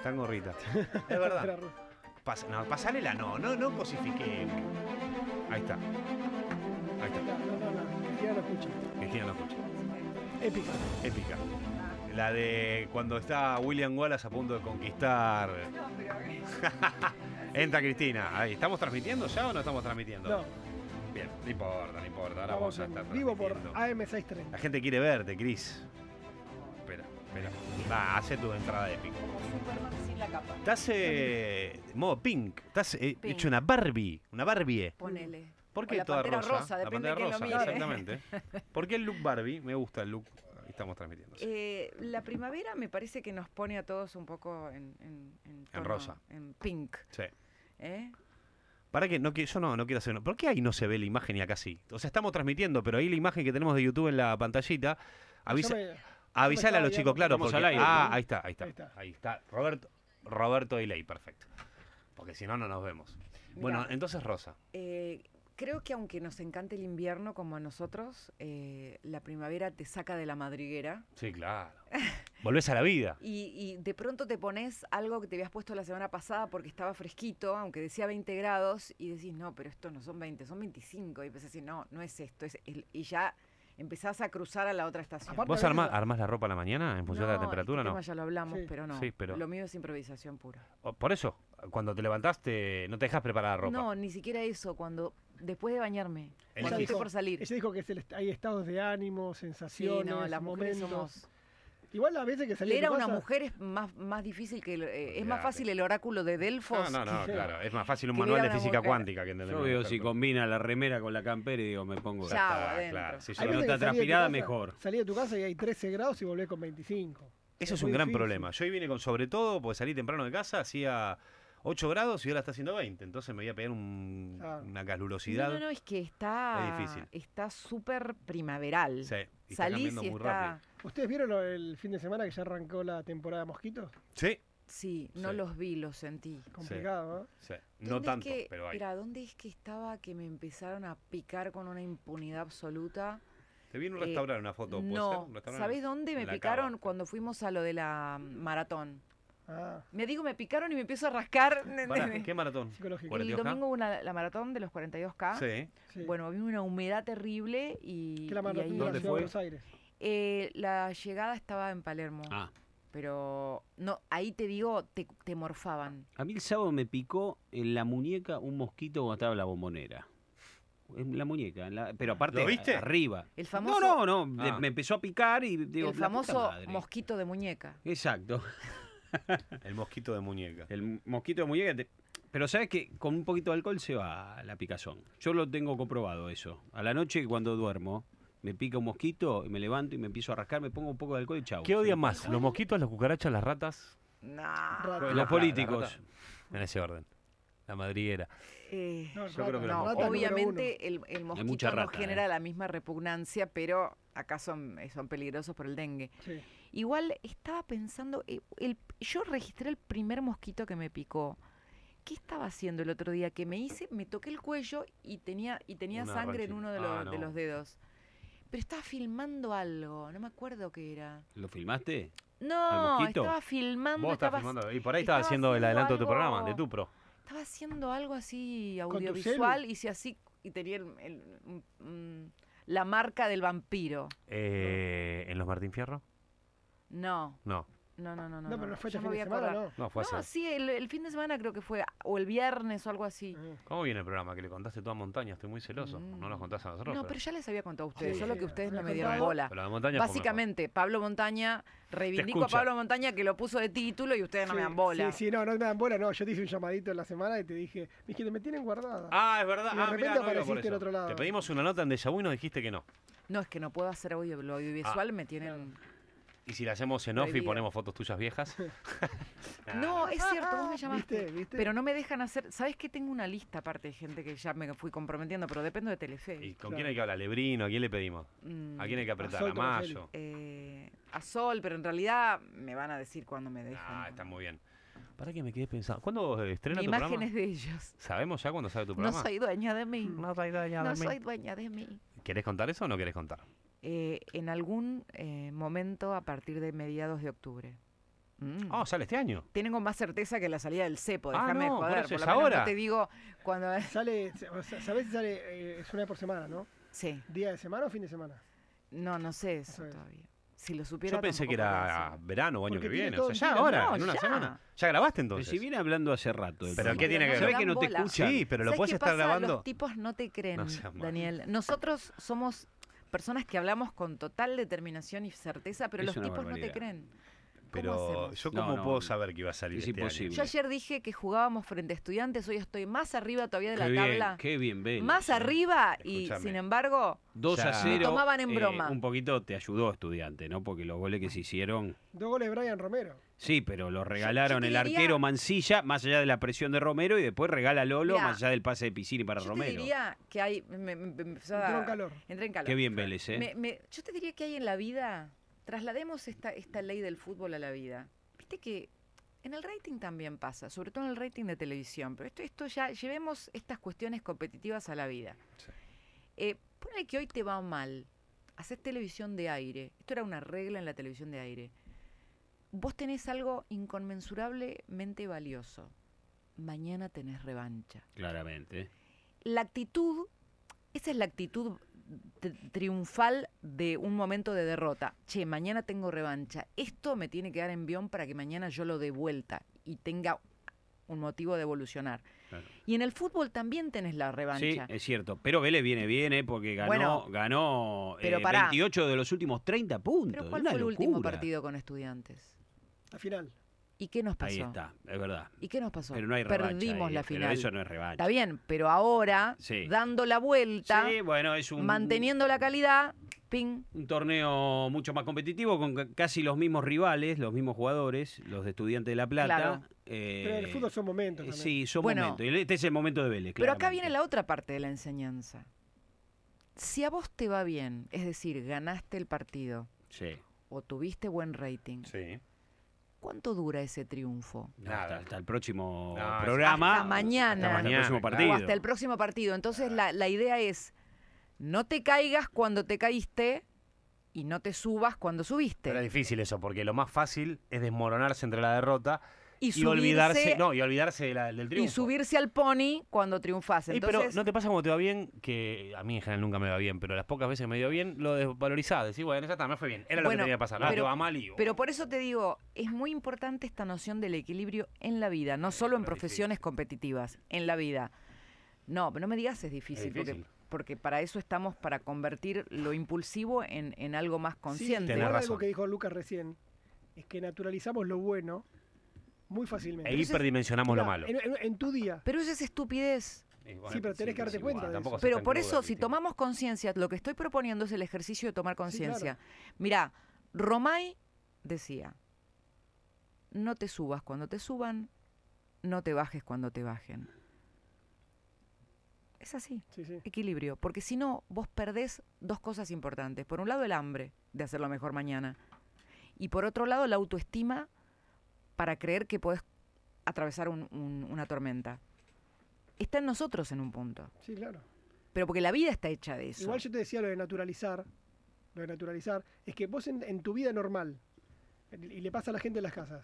Están gorritas. Es verdad. Pas no, la no, no, no cosifique. Ahí está. Ahí está. No, no, no. Cristina lo escucha. Cristina lo escucha. Épica. Épica. La de cuando está William Wallace a punto de conquistar. Entra Cristina. Ahí. ¿Estamos transmitiendo ya o no estamos transmitiendo? No. Bien, no importa, no importa. Ahora vamos, a estar. Vivo por AM630. La gente quiere verte, Cris. Va, hace tu entrada de pink sin la capa. Estás modo pink. Estás eh, hecho una Barbie. Una Barbie. Ponele. ¿Por qué toda rosa? exactamente. ¿Por qué el look Barbie? Me gusta el look. estamos transmitiendo. Eh, la primavera me parece que nos pone a todos un poco en, en, rosa. En pink. Sí. ¿eh? Para que no que yo no, no quiero hacer. ¿Por qué ahí no se ve la imagen y acá sí? O sea, estamos transmitiendo, pero ahí la imagen que tenemos de YouTube en la pantallita avisa, Avisale a los chicos, claro. Porque, ah, ahí, está, ahí está, ahí está. Roberto, y Ley, perfecto. Porque si no, no nos vemos. bueno, entonces Rosa. Eh, creo que aunque nos encante el invierno como a nosotros, eh, la primavera te saca de la madriguera. Sí, claro. Volvés a la vida. Y, de pronto te pones algo que te habías puesto la semana pasada porque estaba fresquito, aunque decía 20 grados, y decís, no, pero esto no son 20, son 25. Y decir, no, no es esto. Es el, y ya empezás a cruzar a la otra estación. ¿Vos armás, la ropa a la mañana en función de la temperatura? Este no, ya lo hablamos, pero no. Lo mío es improvisación pura. por eso, cuando te levantaste, no te dejas preparar la ropa. No, ni siquiera eso, cuando después de bañarme, cuando estoy por salir. Ella dijo que hay estados de ánimo, sensaciones, sí, las momentos. Igual a veces que Leer una mujer es más, más difícil que. Eh, es más fácil el oráculo de Delfos. No, no, no, claro. Es más fácil un manual de física cuántica que entender. Yo veo si combina la remera con la campera y digo, me pongo. Ya, claro. Si no está transpirada, mejor. Salí de tu casa y hay 13 grados y volvés con 25. Eso es, un gran problema. Yo hoy vine con sobre todo, porque salí temprano de casa, hacía 8 grados y ahora está haciendo 20. Entonces me voy a pegar una calurosidad. No, no, es que está. Está súper primaveral. Sí, ¿Ustedes vieron el fin de semana que ya arrancó la temporada de mosquitos? Sí. Sí, no los vi, los sentí. Complicado, sí. ¿no? Sí. No tanto, pero hay. Mira, ¿dónde es que estaba que me empezaron a picar con una impunidad absoluta? Te vi en un eh, restaurante una foto. No, ¿sabés dónde me picaron? Cuando fuimos a lo de la maratón. Ah. Me digo, me picaron y me empiezo a rascar. ¿Qué maratón? El domingo una, la maratón de los 42K. Sí. Bueno, había una humedad terrible y... ¿Qué la maratón y ¿Dónde fue? Buenos Aires. Eh, la llegada estaba en Palermo. Ah. Pero no, ahí te digo, te, morfaban. A mí el sábado me picó en la muñeca un mosquito cuando estaba la bombonera. En la muñeca, pero aparte ¿Lo viste? arriba. no, no, no, ah. me empezó a picar y digo, el famoso mosquito de muñeca. Exacto. el mosquito de muñeca. El mosquito de muñeca. pero sabes que con un poquito de alcohol se va la picazón. Yo lo tengo comprobado eso. A la noche cuando duermo, me pica un mosquito y me levanto y me empiezo a rascar, me pongo un poco de alcohol y chau. ¿Qué odian más? ¿Los mosquitos, las cucarachas, las ratas? No. Los políticos. En ese orden. La madriguera. Eh, obviamente el, mosquito no genera eh. la misma repugnancia, pero acá son, peligrosos por el dengue. Igual estaba pensando, eh, el, yo registré el primer mosquito que me picó. ¿Qué estaba haciendo el otro día? Que me hice, me toqué el cuello y tenía, y tenía sangre en uno de, ah, de los dedos. Pero estaba filmando algo, no me acuerdo qué era. ¿Lo filmaste? No, estaba filmando. Vos estaba, filmando. Y por ahí estaba, haciendo el adelanto de tu programa, de tu pro. Estaba haciendo algo así audiovisual, si así y tenía mm, mm, la marca del vampiro. Eh, ¿En los Martín Fierro? No. No. No, no, no, no. pero no fue este fin de semana, ¿no? No, fue así. sí, el, fin de semana creo que fue o el viernes o algo así. ¿Cómo viene el programa? Que le contaste toda a Montaña, estoy muy celoso. Mm. No lo contaste a nosotros. No, pero ya les había contado a ustedes, solo que ustedes no me dieron bola. Básicamente, Pablo Montaña, reivindico a Pablo Montaña que lo puso de título y ustedes no me dan bola. Sí, sí, no, no me dan bola, no. Yo te hice un llamadito en la semana y te dije, me me tienen guardada. Ah, es verdad. de ah, repente apareciste en otro lado. Te pedimos una nota en Deja y nos dijiste que no. No, es que no puedo hacer lo audiovisual, ah. me tienen ¿Y si la hacemos en off y ponemos fotos tuyas viejas? no, es cierto, vos me llamaste. Pero no me dejan hacer. ¿Sabes que Tengo una lista aparte de gente que ya me fui comprometiendo, pero dependo de Telefe. ¿Y con quién hay que hablar? ¿Lebrino? ¿A quién le pedimos? ¿A quién hay que mm, apretar? ¿A, Mayo? Eh, a Sol, pero en realidad me van a decir cuándo me dejan. Ah, está muy bien. ¿Para que me quedé pensando? ¿Cuándo estrena tu programa? Imágenes de ellos. ¿Sabemos ya cuándo sale tu programa? No soy dueña de mí. No soy dueña de mí. No soy dueña de mí. ¿Querés contar eso o no querés contar? eh, en algún eh, momento a partir de mediados de octubre. Mm. Ah, Oh, sale este año. Tienen más certeza que la salida del cepo, ah, déjame ah, no, Por, ahora. te digo cuando. Sale, sabés si sale, eh, es una vez por semana, ¿no? Sí. ¿Día de semana o fin de semana? No, no sé eso, todavía. Si lo supiera. Yo pensé que era verano o año que viene. O sea, ya ahora, en una semana. Ya grabaste entonces. Pero si hablando hace rato. pero ¿qué tiene que ver? que no te escucha. Sí, pero lo puedes estar grabando. Los tipos no te creen, Daniel. Nosotros somos personas que hablamos con total determinación y certeza, pero los tipos no te creen. Pero yo cómo puedo saber que iba a salir es este imposible. Yo ayer dije que jugábamos frente a estudiantes, hoy estoy más arriba todavía de la tabla. Qué bien, ven. Más arriba y sin embargo 2 a tomaban en eh, broma. un poquito te ayudó estudiante, ¿no? Porque los goles que se hicieron... Dos goles de Brian Romero. Sí, pero lo regalaron el arquero Mancilla, más allá de la presión de Romero, y después regala Lolo, más allá del pase de Piscini para Romero. Yo diría que hay. Me, en calor. en calor. Qué bien Vélez, ¿eh? yo te diría que hay en la vida traslademos esta, esta ley del fútbol a la vida. Viste que en el rating también pasa, sobre todo en el rating de televisión, pero esto, esto ya llevemos estas cuestiones competitivas a la vida. Sí. Eh, que hoy te va mal, haces televisión de aire, esto era una regla en la televisión de aire, vos tenés algo inconmensurablemente valioso, mañana tenés revancha. Claramente. La actitud, esa es la actitud triunfal de un momento de derrota. Che, mañana tengo revancha. Esto me tiene que dar envión para que mañana yo lo dé vuelta y tenga un motivo de evolucionar. Y en el fútbol también tenés la revancha. Sí, es cierto. Pero Vélez viene bien, ¿eh? porque ganó, ganó 28 eh, de los últimos 30 puntos. ¿Pero cuál fue el último partido con estudiantes? Al final. ¿Y qué nos pasó? Ahí está, es verdad. ¿Y qué nos pasó? Pero no hay Perdimos la final. Pero eso no es revancha. Está bien, pero ahora, dando la vuelta, manteniendo la calidad, ping. Un torneo mucho más competitivo con casi los mismos rivales, los mismos jugadores, los de Estudiantes de La Plata. Claro. Eh, pero el fútbol son momentos. También. Sí, son momentos. Este es el momento de Vélez. Pero acá viene la otra parte de la enseñanza. Si a vos te va bien, es decir, ganaste el partido. O tuviste buen rating. Sí ¿Cuánto dura ese triunfo? hasta, el próximo programa. Hasta mañana. Hasta, el próximo partido. Entonces la, idea es, no te caigas cuando te caíste y no te subas cuando subiste. Pero era difícil eso, porque lo más fácil es desmoronarse entre la derrota y, olvidarse, no, y olvidarse del triunfo. Y subirse al pony cuando triunfase. pero no te pasa como te va bien, que a mí en general nunca me va bien, pero las pocas veces me dio bien, lo desvalorizás, decís, bueno, ya está, me fue bien, era lo que tenía que pasar, pero, va mal y... Pero por eso te digo, es muy importante esta noción del equilibrio en la vida, no solo en profesiones competitivas, en la vida. No, no me digas es difícil, es difícil. porque para eso estamos, para convertir lo impulsivo en, algo más consciente. Sí, tenés razón. algo que dijo Lucas recién, es que naturalizamos lo bueno muy fácilmente. Ahí hiperdimensionamos lo malo. En, tu día. Pero esa es estupidez. sí, pero tenés que darte cuenta. Pero por eso, si tomamos conciencia, lo que estoy proponiendo es el ejercicio de tomar conciencia. Mirá, Romay decía, no te subas cuando te suban, no te bajes cuando te bajen. Es así, equilibrio, porque si no, vos perdés dos cosas importantes. Por un lado, el hambre de hacerlo mejor mañana. Y por otro lado, la autoestima para creer que puedes atravesar una tormenta. Está en nosotros en un punto. Sí, claro. Pero porque la vida está hecha de eso. Igual yo te decía lo de naturalizar, lo de naturalizar, es que vos en, tu vida normal, y le pasa a la gente en las casas,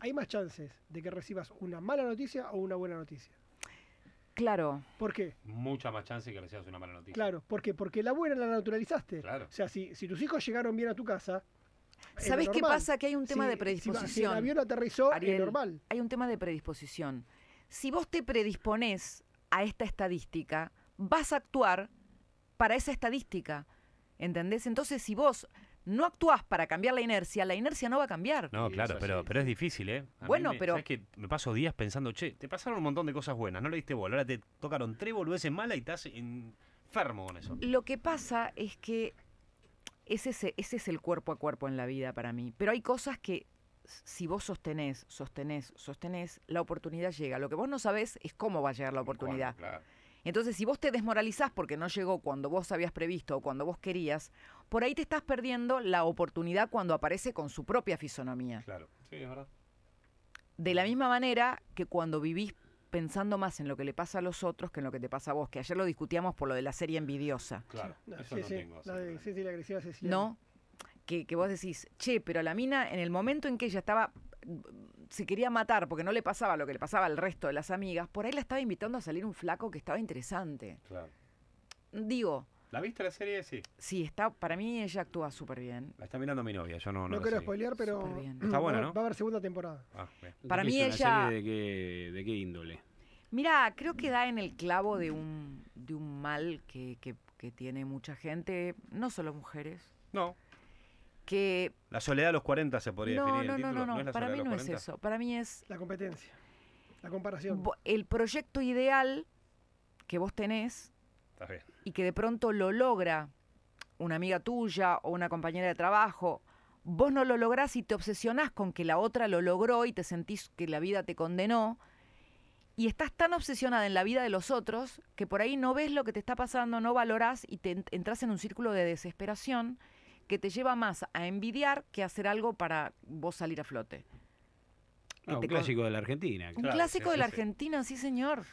hay más chances de que recibas una mala noticia o una buena noticia. Claro. ¿Por qué? Mucha más chance que recibas una mala noticia. Claro, ¿por qué? Porque la buena la naturalizaste. Claro. O sea, si tus hijos llegaron bien a tu casa, ¿Sabes qué pasa? Que hay un tema de predisposición. Si, el avión aterrizó, normal. Hay un tema de predisposición. Si vos te predispones a esta estadística, vas a actuar para esa estadística. ¿Entendés? Entonces, si vos no actuás para cambiar la inercia, la inercia no va a cambiar. No, claro, pero, pero es difícil, ¿eh? bueno, pero. es que me paso días pensando, che, te pasaron un montón de cosas buenas, no le diste bola, ahora te tocaron tres boludeces malas y estás enfermo con eso. Lo que pasa es que ese es, e, ese el cuerpo a cuerpo en la vida para mí. Pero hay cosas que si vos sostenés, sostenés, sostenés, la oportunidad llega. Lo que vos no sabés es cómo va a llegar la oportunidad. Entonces, si vos te desmoralizás porque no llegó cuando vos habías previsto o cuando vos querías, por ahí te estás perdiendo la oportunidad cuando aparece con su propia fisonomía. Claro, sí, es verdad. De la misma manera que cuando vivís pensando más en lo que le pasa a los otros que en lo que te pasa a vos, que ayer lo discutíamos por lo de la serie envidiosa. Claro, no, sí, sí, La de No, que, vos decís, che, pero a la mina, en el momento en que ella estaba se quería matar porque no le pasaba lo que le pasaba al resto de las amigas, por ahí la estaba invitando a salir un flaco que estaba interesante. Claro. Digo, ¿La viste la serie? Sí. Sí, está, para mí ella actúa súper bien. La está mirando mi novia, yo no... No, No quiero pero Está buena, ¿no? va a haber segunda temporada. Ah, Para mí ella- serie de qué, de qué índole? Mira, creo que da en el clavo de un, mal que, tiene mucha gente, no solo mujeres, No, que... la soledad de los 40 se podría No, definir no, no, no, no, para mí no es eso. Para mí es La competencia. La comparación. el proyecto ideal que vos tenés y que de pronto lo logra una amiga tuya o una compañera de trabajo, vos no lo lográs y te obsesionás con que la otra lo logró y te sentís que la vida te condenó. Y estás tan obsesionada en la vida de los otros que por ahí no ves lo que te está pasando, no valorás y te entras en un círculo de desesperación que te lleva más a envidiar que a hacer algo para vos salir a flote. Ah, un clásico de la Argentina. Un clásico de la Argentina, sí señor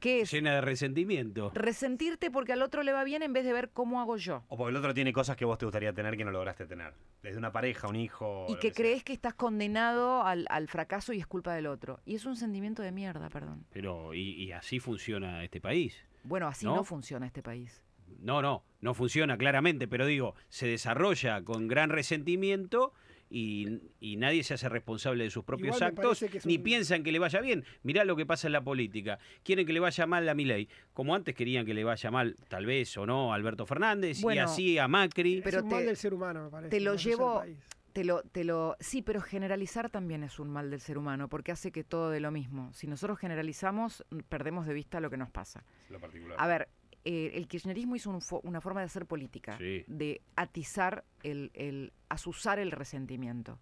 llena de resentimiento. Resentirte porque al otro le va bien en vez de ver cómo hago yo. O porque el otro tiene cosas que vos te gustaría tener que no lograste tener. Desde una pareja, un hijo. Y que, crees que estás condenado al, fracaso y es culpa del otro. Y es un sentimiento de mierda, perdón. Pero, y, así funciona este país. Bueno, así no funciona este país. No, no, no funciona claramente, pero digo, se desarrolla con gran resentimiento y, nadie se hace responsable de sus propios actos, ni piensan que le vaya bien. Mirá lo que pasa en la política. Quieren que le vaya mal a Milei, como antes querían que le vaya mal, tal vez o no, a Alberto Fernández, y así a Macri. Pero es un mal del ser humano, me parece. Te lo llevo... Te lo, te lo, sí, pero generalizar también es un mal del ser humano, porque hace que todo de lo mismo. Si nosotros generalizamos, perdemos de vista lo que nos pasa. Lo particular. A ver, eh, el kirchnerismo hizo una forma de hacer política, de atizar, el, el azuzar el resentimiento.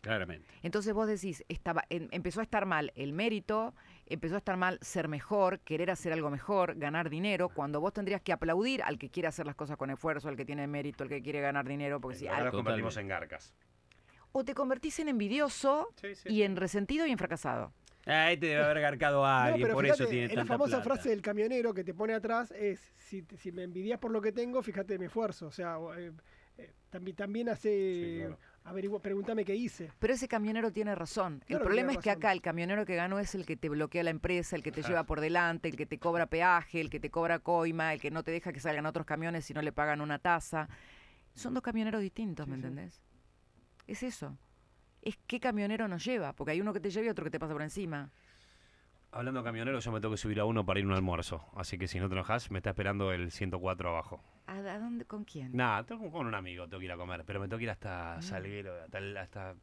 Claramente. Entonces vos decís, estaba, empezó a estar mal el mérito, empezó a estar mal ser mejor, querer hacer algo mejor, ganar dinero, cuando vos tendrías que aplaudir al que quiere hacer las cosas con esfuerzo, al que tiene mérito, al que quiere ganar dinero, porque si ahora nos convertimos en garcas. O te convertís en envidioso y en resentido y en fracasado. Ahí te debe haber garcado a alguien, por eso tiene La famosa frase del camionero que te pone atrás es, si, me envidias por lo que tengo, fíjate mi esfuerzo. O sea, eh, eh, también, hace... pregúntame qué hice. Pero ese camionero tiene razón. el problema es que acá el camionero que ganó es el que te bloquea la empresa, el que te lleva por delante, el que te cobra peaje, el que te cobra coima, el que no te deja que salgan otros camiones si no le pagan una tasa. Son dos camioneros distintos, ¿me entendés? Es eso es qué camionero nos lleva, porque hay uno que te lleva y otro que te pasa por encima. Hablando de camionero yo me tengo que subir a uno para ir a un almuerzo. Así que si no te enojas, me está esperando el 104 abajo. ¿A, dónde, ¿Con quién? Nada, con un amigo, tengo que ir a comer, pero me tengo que ir hasta ah. Salguero, hasta, el, hasta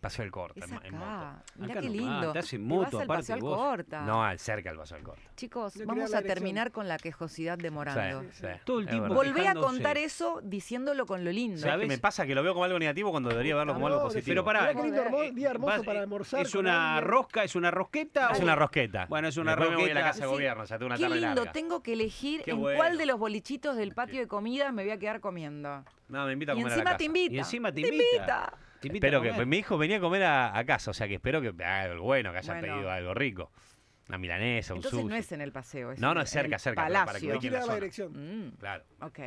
Paseo del corte. es acá. Mirá qué lindo. No, te al Paseo del Corta. No, cerca del Paseo del Corta. Chicos, vamos a terminar con la quejosidad de Morando. Sí, sí. Todo Volvé a contar eso diciéndolo con lo lindo. ¿Sabes? me pasa que lo veo como algo negativo cuando debería verlo como algo positivo. Pero pará. Qué lindo día hermoso para almorzar. ¿Es una rosca? ¿Es una rosqueta? Es una rosqueta. Bueno, es una rosqueta. me la casa de gobierno, Qué lindo, tengo que elegir en cuál de los bolichitos del patio de comida me voy a quedar comiendo. No, me invita a comer y encima a casa. Te invita. Y encima te invita. Te invita. Te que mi hijo venía a comer a, casa, o sea que espero que algo bueno, que haya pedido algo rico. Una milanesa, un Entonces no es en el paseo. no, no, es cerca, cerca. Palacio. hay que ir la, dirección. Mm. Claro. Ok.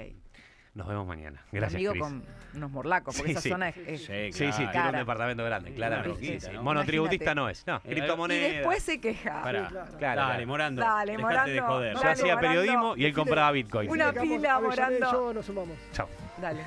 Nos vemos mañana. Gracias. Amigo con unos morlacos, porque esa zona es. sí, sí, tiene un departamento grande, claro. Monotributista no es. No, eh, criptomoneda. Y después se queja. Dale, Morando. Dale, Morando. De joder. Yo hacía periodismo y él compraba Bitcoin. Una pila, Morando. Yo nos sumamos. Chao. Dale.